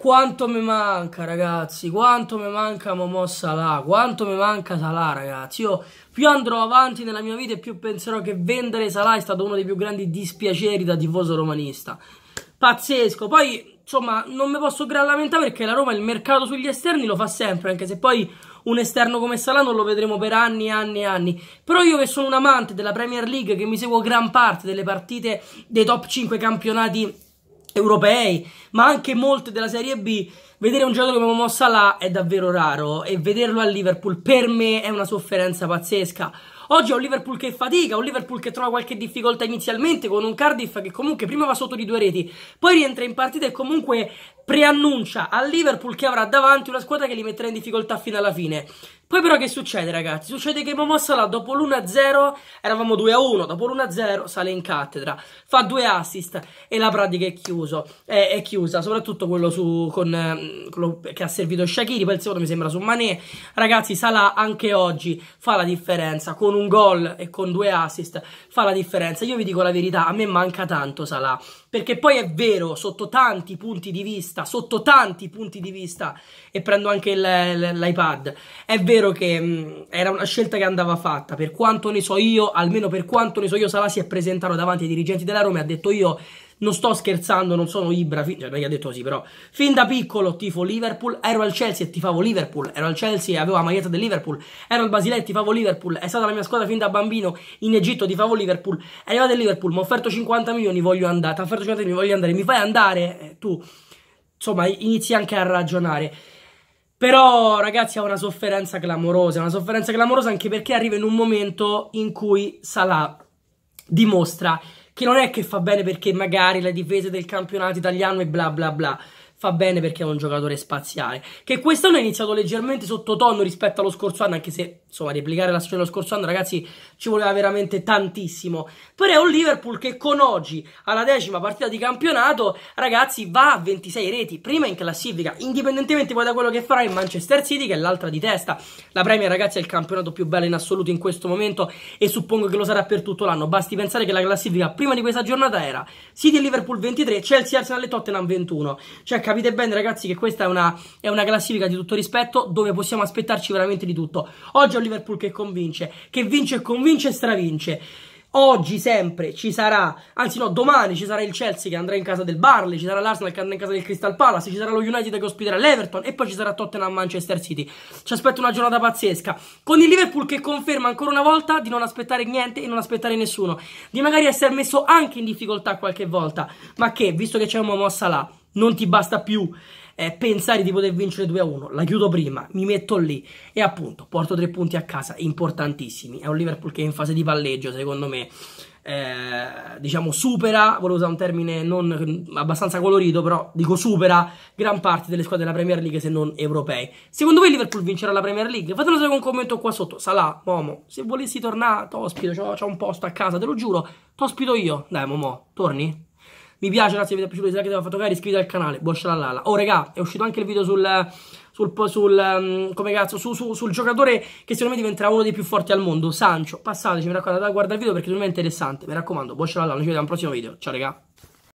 Quanto mi manca, ragazzi, quanto mi manca Momo Salah, quanto mi manca Salah, ragazzi. Io più andrò avanti nella mia vita e più penserò che vendere Salah è stato uno dei più grandi dispiaceri da tifoso romanista. Pazzesco. Poi, insomma, non mi posso gran lamentare perché la Roma il mercato sugli esterni lo fa sempre, anche se poi un esterno come Salah non lo vedremo per anni e anni e anni. Però io che sono un amante della Premier League, che mi seguo gran parte delle partite dei top 5 campionati europei, ma anche molte della Serie B, vedere un giocatore come Mo Salah è davvero raro e vederlo a Liverpool per me è una sofferenza pazzesca. Oggi è un Liverpool che fatica, un Liverpool che trova qualche difficoltà inizialmente con un Cardiff che comunque prima va sotto di due reti, poi rientra in partita e comunque preannuncia al Liverpool che avrà davanti una squadra che li metterà in difficoltà fino alla fine. Poi però che succede ragazzi? Succede che Momo Salah dopo l'1-0, eravamo 2-1, dopo l'1-0 sale in cattedra, fa due assist e la pratica è, chiuso, è, è chiusa, soprattutto quello, su, con, ehm, quello che ha servito Shakiri, poi il secondo mi sembra su Mané. Ragazzi Salah anche oggi fa la differenza con un gol e con due assist fa la differenza. Io vi dico la verità, a me manca tanto Salah, perché poi è vero, sotto tanti punti di vista, sotto tanti punti di vista, e prendo anche l'iPad, è vero che mh, mm, era una scelta che andava fatta, per quanto ne so io, almeno per quanto ne so io, Salah si è presentato davanti ai dirigenti della Roma e ha detto io non sto scherzando, non sono Ibra, fin, cioè, non gli ha detto così però, fin da piccolo tifo Liverpool, ero al Chelsea e tifavo Liverpool, ero al Chelsea e avevo la maglietta del Liverpool, ero al Basilea e tifavo Liverpool, è stata la mia squadra fin da bambino, in Egitto tifavo Liverpool, è arrivato il Liverpool, mi ha offerto 50 milioni, voglio andare, ti ha offerto 50 milioni, voglio andare, mi fai andare, eh, tu, insomma, inizi anche a ragionare. Però, ragazzi, ha una sofferenza clamorosa. Una sofferenza clamorosa anche perché arriva in un momento in cui Salah dimostra che non è che fa bene perché magari la difesa del campionato italiano e bla bla bla fa bene perché è un giocatore spaziale. Che quest'anno è iniziato leggermente sottotono rispetto allo scorso anno, anche se insomma, replicare la stagione dello scorso anno, ragazzi, ci voleva veramente tantissimo. Però è un Liverpool che con oggi, alla decima partita di campionato, ragazzi, va a 26 reti, prima in classifica, indipendentemente poi da quello che farà il Manchester City, che è l'altra di testa. La Premier, ragazzi, è il campionato più bello in assoluto in questo momento e suppongo che lo sarà per tutto l'anno. Basti pensare che la classifica prima di questa giornata era City e Liverpool 23, Chelsea, Arsenal e Tottenham 21. Cioè, capite bene, ragazzi, che questa è una, è una classifica di tutto rispetto dove possiamo aspettarci veramente di tutto. Oggi un Liverpool che convince, che vince e convince e stravince. Oggi sempre ci sarà, anzi no, domani ci sarà il Chelsea che andrà in casa del Barley, ci sarà l'Arsenal che andrà in casa del Crystal Palace, ci sarà lo United che ospiterà l'Everton e poi ci sarà Tottenham Manchester City. Ci aspetta una giornata pazzesca, con il Liverpool che conferma ancora una volta di non aspettare niente e non aspettare nessuno, di magari essere messo anche in difficoltà qualche volta, ma che, visto che c'è una mossa là, non ti basta più eh, pensare di poter vincere 2 a 1, la chiudo prima, mi metto lì e appunto porto tre punti a casa importantissimi. È un Liverpool che è in fase di palleggio, secondo me. Eh, diciamo supera, volevo usare un termine non abbastanza colorito, però dico supera gran parte delle squadre della Premier League se non europee. Secondo voi Liverpool vincerà la Premier League? Fatelo sapere con un commento qua sotto. Salà, Momo, se volessi tornare, t'ospito, c'ho, c'ho un posto a casa, te lo giuro, t'ospito io. Dai, Momo, torni? Mi piace, ragazzi, se vi è piaciuto, se l'avete fatto cagare, iscrivetevi al canale. Buon lalla. Oh, regà, è uscito anche il video sul... Sul, sul, mm, come cazzo, su, su, sul giocatore che secondo me diventerà uno dei più forti al mondo, Sancho. Passateci, mi raccomando, guarda il video perché secondo me è interessante. Mi raccomando, buon lalla, ci vediamo al prossimo video. Ciao, raga.